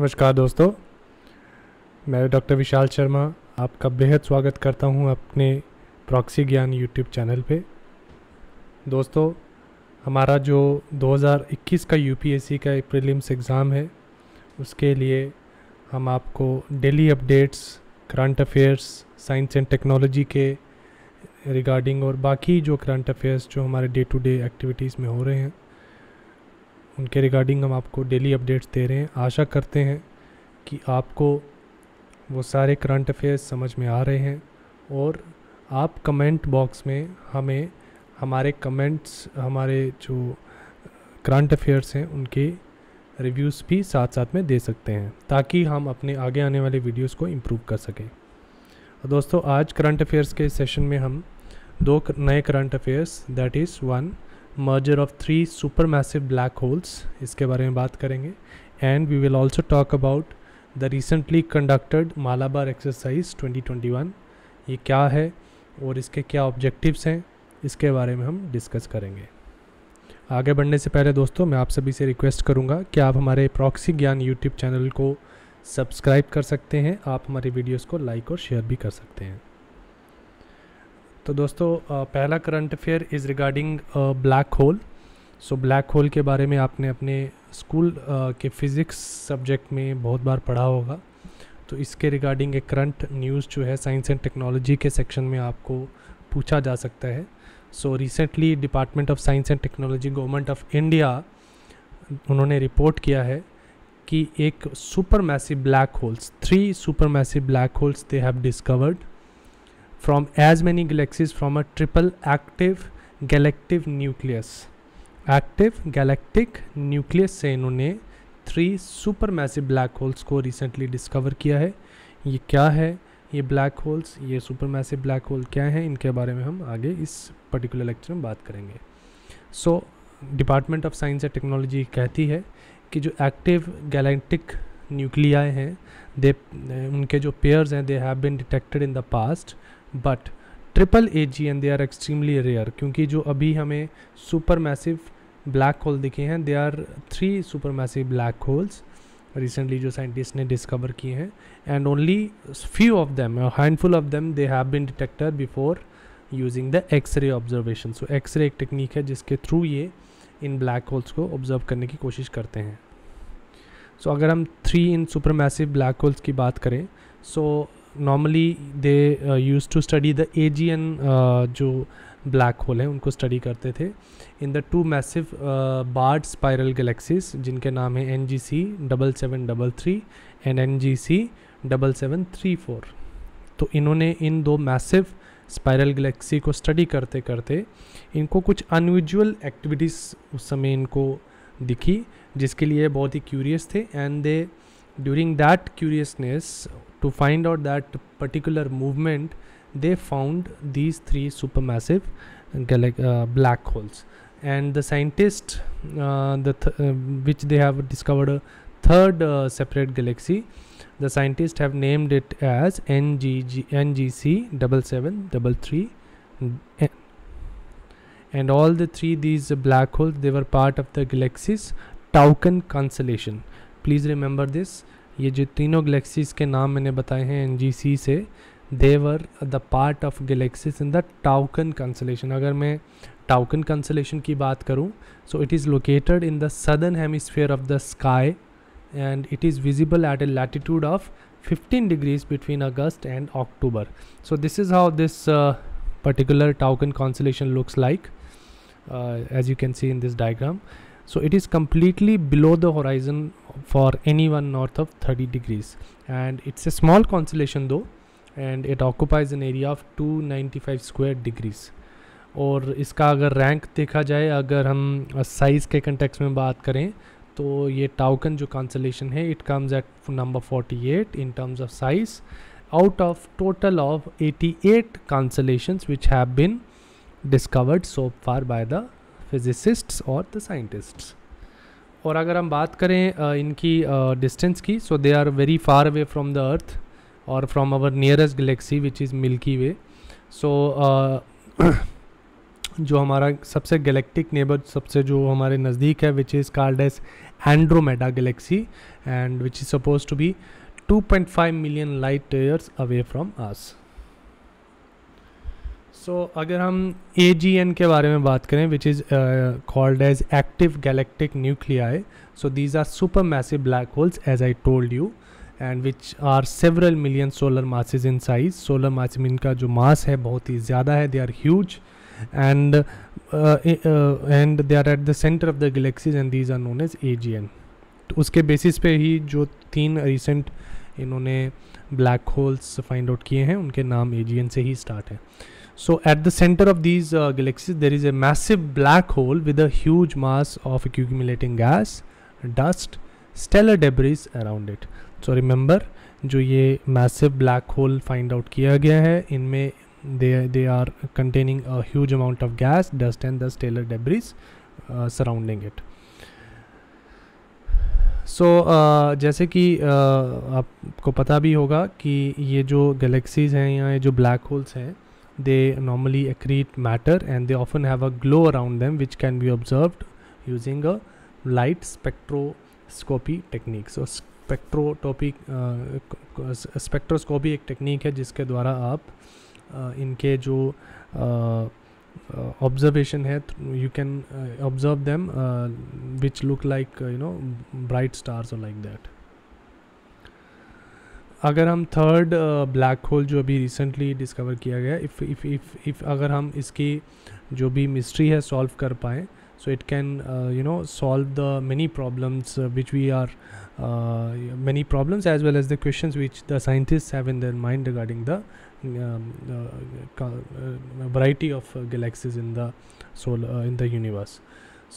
नमस्कार दोस्तों मैं डॉक्टर विशाल शर्मा आपका बेहद स्वागत करता हूं अपने प्रॉक्सी ज्ञान यूट्यूब चैनल पे दोस्तों हमारा जो 2021 का यूपीएससी का प्रीलिम्स एग्ज़ाम है उसके लिए हम आपको daily updates current affairs science and technology के रिगार्डिंग और बाकी जो करंट अफेयर्स जो हमारे डे टू डे एक्टिविटीज़ में हो रहे हैं उनके रिगार्डिंग हम आपको डेली अपडेट्स दे रहे हैं आशा करते हैं कि आपको वो सारे करंट अफेयर्स समझ में आ रहे हैं और आप कमेंट बॉक्स में हमें हमारे कमेंट्स हमारे जो करंट अफेयर्स हैं उनके रिव्यूज़ भी साथ साथ में दे सकते हैं ताकि हम अपने आगे आने वाले वीडियोस को इम्प्रूव कर सकें दोस्तों आज करंट अफेयर्स के सेशन में हम दो नए current affairs that is one merger of three super massive black holes इसके बारे में बात करेंगे and we will also talk about the recently conducted Malabar exercise 2021 ये क्या है और इसके क्या ऑब्जेक्टिव्स हैं इसके बारे में हम डिस्कस करेंगे आगे बढ़ने से पहले दोस्तों मैं आप सभी से रिक्वेस्ट करूँगा कि आप हमारे प्रॉक्सी ज्ञान यूट्यूब चैनल को सब्सक्राइब कर सकते हैं आप हमारे वीडियोस को लाइक और शेयर भी कर सकते हैं तो दोस्तों पहला current affair is regarding black hole so black hole के बारे में आपने अपने स्कूल के फिज़िक्स सब्जेक्ट में बहुत बार पढ़ा होगा तो इसके रिगार्डिंग एक करंट न्यूज़ जो है साइंस एंड टेक्नोलॉजी के सेक्शन में आपको पूछा जा सकता है so recently department of science and technology government of India उन्होंने रिपोर्ट किया है कि एक super massive black holes three super massive black holes they have discovered from as many galaxies from a triple active galactic nucleus. Active galactic nucleus से इन्होंने three super massive black holes को recently discover किया है ये क्या है ये black holes ये सुपर मैसिव ब्लैक होल क्या हैं इनके बारे में हम आगे इस पर्टिकुलर लेक्चर में बात करेंगे so department of science and technology कहती है कि जो एक्टिव गैलेक्टिक न्यूक्लियाई हैं दे उनके जो पेयर्स हैं they have been detected in the past but triple A G and they are extremely rare क्योंकि जो अभी हमें सुपर मैसिव ब्लैक होल दिखे हैं they are three super massive black holes recently जो साइंटिस्ट ने डिस्कवर किए हैं and only few of them handful of them they have been detected before using the X-ray observation so X-ray एक technique है जिसके through ये इन black holes को ऑब्जर्व करने की कोशिश करते हैं सो so, अगर हम थ्री इन सुपर मैसिव ब्लैक होल्स की बात करें so so, normally they use to study the AGN जो ब्लैक होल हैं उनको स्टडी करते थे in the two massive barred spiral galaxies जिनके नाम है N G C double seven double three and N G C double seven three four तो इन्होंने इन दो मैसिव स्पायरल गैलेक्सी को स्टडी करते करते इनको कुछ अनयूजल एक्टिविटीज़ उस समय इनको दिखी जिसके लिए बहुत ही क्यूरियस थे and they during that curiousness to find out that particular movement they found these three supermassive uh, black holes and the scientists uh, the th uh, which they have discovered a third uh, separate galaxy the scientists have named it as NGG, ngc 7733 and all the three these black holes they were part of the galaxy's Taukan constellation please remember this ये जो तीनों गलेक्सीज़ के नाम मैंने बताए हैं एन से they were the part of galaxies in the Toucan constellation अगर मैं टाउकन कंसलेशन की बात करूँ so it is located in the southern hemisphere of the sky and it is visible at a latitude of 15 degrees between August and October so this is how this particular Toucan Taukan looks like as you can see in this diagram so it is completely below the horizon for anyone north of 30 degrees and it's a small constellation though and it occupies an area of 295 square degrees और इसका अगर rank देखा जाए अगर हम size के context में बात करें तो ये टाउकन जो कॉन्सलेशन है it comes at number 48 in terms of size out of total of 88 eight constellation which have been discovered so far by the physicists और द साइंटिस्ट्स और अगर हम बात करें इनकी डिस्टेंस की so they are very far away from the earth और from our nearest galaxy which is Milky Way so जो हमारा सबसे गैलेक्टिक नेबर सबसे जो हमारे नज़दीक है which is called as Andromeda galaxy and which is suppose to be 2.5 million light years away from us so so, अगर हम ए जी एन के बारे में बात करें which is called as active galactic nuclei so these are super massive black holes as I told you and which are several million solar masses in size solar mass इनका जो mass है बहुत ही ज़्यादा है they are huge and and they are at the centre of the galaxies and these are known as A G N तो उसके basis पे ही जो तीन रिसेंट इन्होंने ब्लैक होल्स फाइंड आउट किए हैं उनके नाम ए जी एन से ही स्टार्ट है So at the center of these uh, galaxies, there is a massive black hole with a huge mass of accumulating gas, dust, stellar debris around it. So remember, जो ये massive black hole find out किया गया है, इनमें they they are containing a huge amount of gas, dust and the stellar debris uh, surrounding it. So so, uh, जैसे कि uh, आपको पता भी होगा कि ये जो गैलेक्सीज़ हैं या ये जो ब्लैक होल्स हैं they normally accrete matter and they often have a glow around them which can be observed using a light spectroscopy technique so spectroscopic spectroscopy एक टेक्निक है जिसके द्वारा आप uh, इनके जो ऑब्जर्वेशन uh, है you can observe them which look like you know bright stars और like that अगर हम थर्ड ब्लैक होल जो अभी रिसेंटली डिस्कवर किया गया इफ इफ इफ इफ अगर हम इसकी जो भी मिस्ट्री है सॉल्व कर पाएँ so it can you know solve the many problems which we are many problems as well as the question which the scientist have in their mind regarding the variety of galaxies in the soul in the universe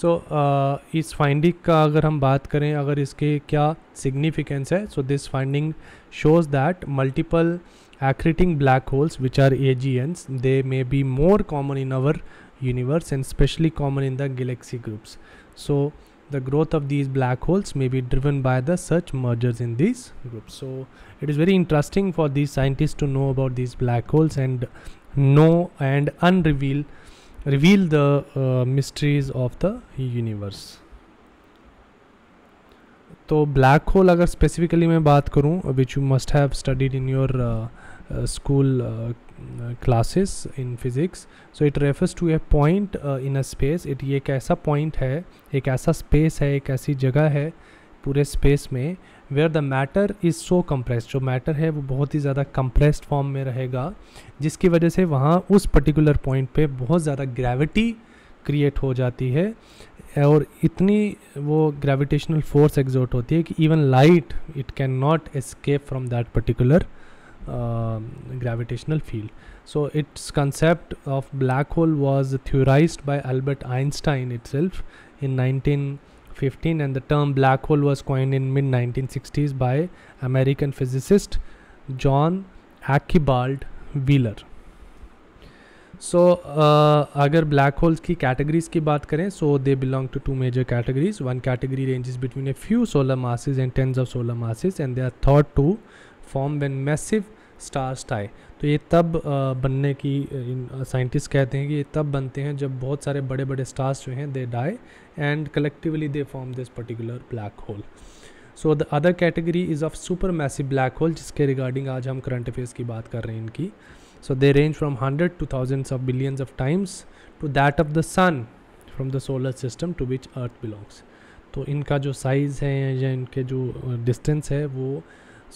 so uh, इस finding का अगर हम बात करें अगर इसके क्या significance है so this finding shows that multiple accreting black holes which are AGNs they may be more common in our universe and specially common in the galaxy groups so the growth of these black holes may be driven by the such mergers in this groups so it is very interesting for these scientist to know about these black holes and know and unrevealed reveal the uh, mysteries of the universe तो black hole अगर specifically मैं बात करूं which you must have studied in your school classes in physics so it refers to a point in a space it ये एक ऐसा point है एक ऐसा स्पेस है एक ऐसी जगह है पूरे स्पेस में where the matter is so compress जो मैटर है वो बहुत ही ज़्यादा कंप्रेस्ड फॉर्म में रहेगा जिसकी वजह से वहाँ उस पर्टिकुलर पॉइंट पे बहुत ज़्यादा ग्रेविटी क्रिएट हो जाती है और इतनी वो ग्रेविटेशनल फोर्स एग्जॉट होती है कि even light it can not escape from that particular field so its concept of black hole was theorize theorized Albert Einstein itself in nineteen 15 and the term black hole was coined in mid 1960s by American physicist John Archibald Wheeler. So, uh, अगर uh, black holes की categories की बात करें, so they belong to two major categories. One category ranges between a few solar masses and tens of solar masses, and they are thought to form when massive stars die. तो ये तब बनने की scientist कहते हैं कि ये तब बनते हैं जब बहुत सारे बड़े बड़े स्टार्स जो हैं they die and collectively they form this particular black hole so the other category is of super massive black hole जिसके रिगार्डिंग आज हम करंट अफेयर्स की बात कर रहे हैं इनकी so they range from hundred to thousands of billions of times to that of the sun from the solar system to which earth belongs तो इनका जो साइज़ है या इनके जो डिस्टेंस है वो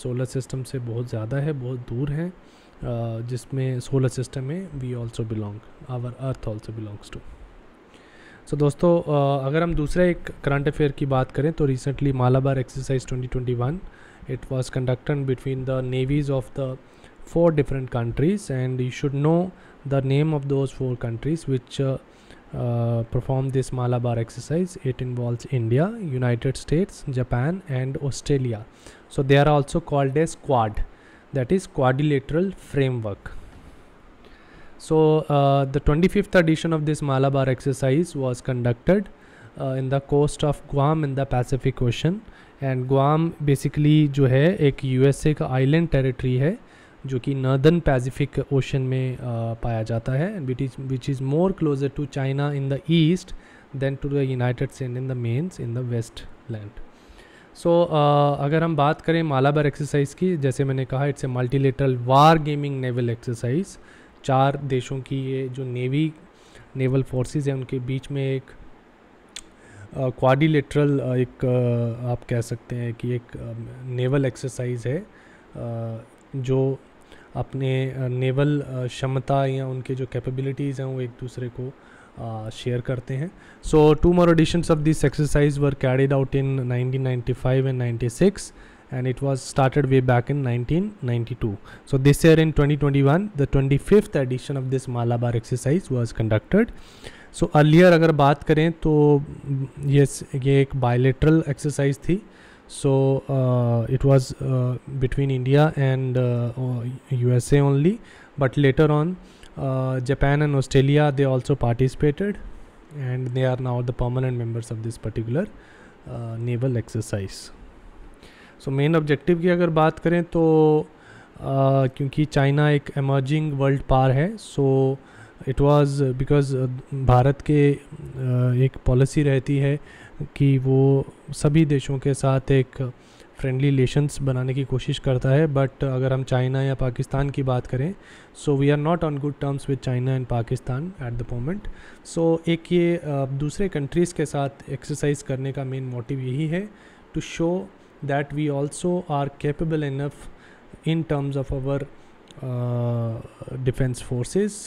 सोलर सिस्टम से बहुत ज़्यादा है बहुत दूर है जिसमें सोलर सिस्टम में we also belong our earth also belongs to so दोस्तों uh, अगर हम दूसरे एक करंट अफेयर की बात करें तो recently Malabar exercise 2021 it was conducted between the navies of the four different countries and you should know the name of those four countries which perform this Malabar exercise it involve India United States Japan and Australia so they are also called a squad that is quadrilateral framework. So uh, the 25th edition of this Malabar exercise was conducted uh, in the coast of Guam in the Pacific Ocean and guam basically jo hai ek usa ka island territory hai jo ki northern pacific ocean mein uh, paya jata hai and which is which is more closer to china in the east than to the united states in the mains in the west land so so, uh, अगर हम बात करें Malabar exercise की जैसे मैंने कहा it's a multilateral war gaming naval exercise चार देशों की ये जो नेवी नेवल फोर्सेस हैं उनके बीच में एक क्वाडिलेटरल uh, uh, एक uh, आप कह सकते हैं कि एक नेवल um, uh, एक्सरसाइज है जो अपने नेवल uh, uh, क्षमता या उनके जो कैपेबिलिटीज़ हैं वो एक दूसरे को शेयर करते हैं so two more editions of this exercise were carried out in nineteen ninety five and ninety six and it was started way back in nineteen ninety two so this year in twenty twenty one the twenty fifth edition of this Malabar exercise was conducted so earlier अगर बात करें तो ये ये एक bilateral exercise थी so it was between India and U S A only but later on Uh, Japan and Australia they also participated and they are now the permanent members of this particular uh, naval exercise. So main objective की अगर बात करें तो uh, क्योंकि China एक emerging world power so it was वाज बिकॉज भारत के uh, एक पॉलिसी रहती है कि वो सभी देशों के साथ एक uh, फ्रेंडली रिलेशंस बनाने की कोशिश करता है बट अगर हम चाइना या पाकिस्तान की बात करें so we are not on good terms with China and Pakistan at the moment so एक ये दूसरे कंट्रीज़ के साथ एक्सरसाइज करने का मेन मोटिव यही है to show that we also are capable enough in terms of our defence forces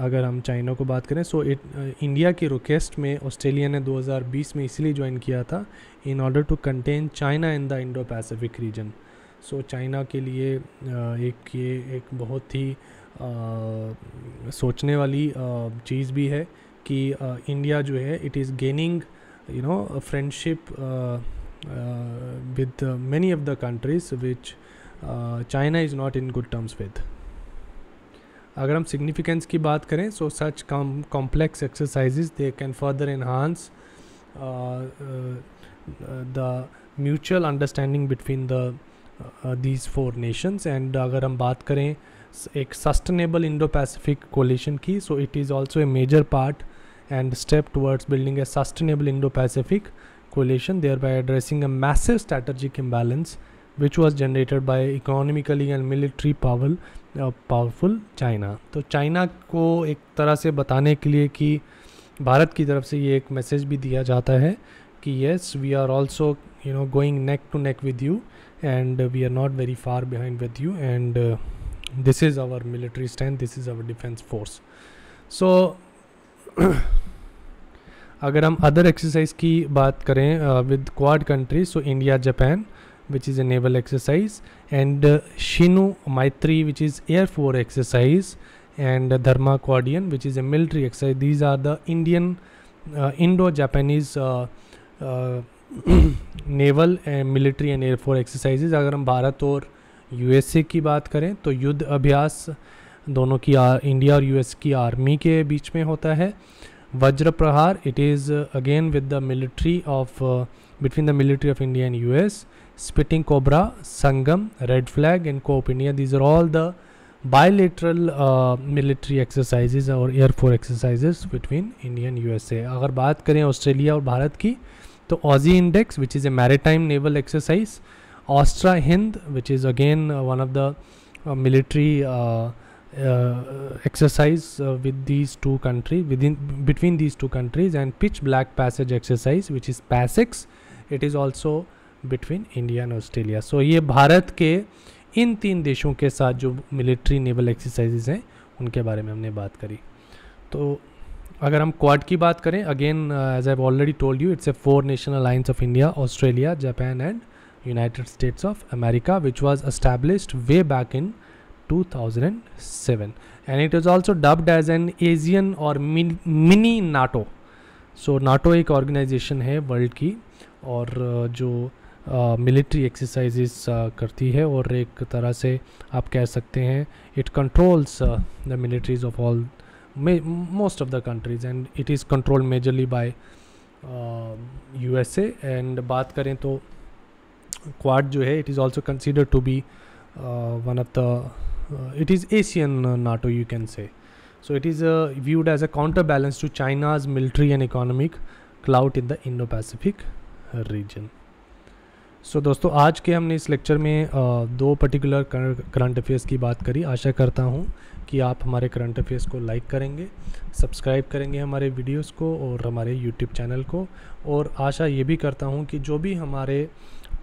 अगर हम चाइना को बात करें सो इट इंडिया की रिक्वेस्ट में ऑस्ट्रेलिया ने 2020 में इसलिए ज्वाइन किया था in order to contain China in the Indo Pacific region so China के लिए uh, एक ये एक बहुत ही uh, सोचने वाली uh, चीज़ भी है कि आ, uh, इंडिया जो है it is gaining you know friendship with many of the countries which China is not in good terms with अगर हम सिग्निफिकेंस की बात करें so such complex exercises they can further enhance the mutual understanding between the these four nations and अगर हम बात करें एक सस्टेनेबल इंडो पैसिफिक कोलेशन की so it is also a major part and step towards building a sustainable Indo Pacific coalition thereby addressing a massive strategic imbalance which was generated by economically and military power powerful China तो China को एक तरह से बताने के लिए कि भारत की तरफ से ये एक मैसेज भी दिया जाता है कि yes we are also you know going neck to neck with you and we are not very far behind with you and this is our military stand this is our defence force so अगर हम other exercise की बात करें with Quad countries so India Japan which is a naval exercise and uh, Shinu Maitri which is air force exercise and uh, Dharma Quadian which is a military exercise these are the Indian uh, Indo-Japanese uh, uh, naval naval military and air force exercises अगर हम भारत और USA की बात करें तो युद्ध अभ्यास दोनों की आ, इंडिया और यूएस की आर्मी के बीच में होता है Vajra Prahar it is again with the military of between the military of India and US spitting cobra, sangam, red flag and co These are all the bilateral uh, military exercises or air force exercises between India and USA. If we talk about Australia and Bharat, then Aussie Index, which is a maritime naval exercise, Astra Hind, which is again uh, one of the uh, military exercise with these two countries within between these two countries and pitch black passage exercise which is PASEX it is also between India and Australia so ये भारत के इन तीन देशों के साथ जो military naval exercises हैं उनके बारे में हमने बात करी तो अगर हम क्वाड की बात करें again as I already told you it's a four national alliance of India Australia Japan and United States of America which was established way back in 2007 and it is also dubbed as an Asian or mini NATO so NATO एक organisation है world की और uh, जो military uh, exercises uh, करती है और एक तरह से आप कह सकते हैं it controls the militaries of all most of the countries and it is control majorly by USA and बात करें तो क्वाड जो है it is also consider to be one of the it is Asian NATO you can say so it is viewed as a counter balance to China's military and economic clout in the Indo Pacific region so so, दोस्तों आज के हमने इस lecture में दो particular current affairs की बात करी आशा करता हूँ कि आप हमारे करंट अफेयर्स को लाइक करेंगे सब्सक्राइब करेंगे हमारे वीडियोस को और हमारे यूट्यूब चैनल को और आशा ये भी करता हूँ कि जो भी हमारे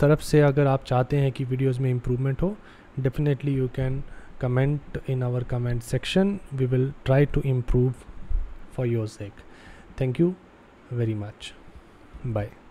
तरफ से अगर आप चाहते हैं कि वीडियोस में इम्प्रूवमेंट हो definitely you can comment in our comment section we will try to improve for your sake thank you very much bye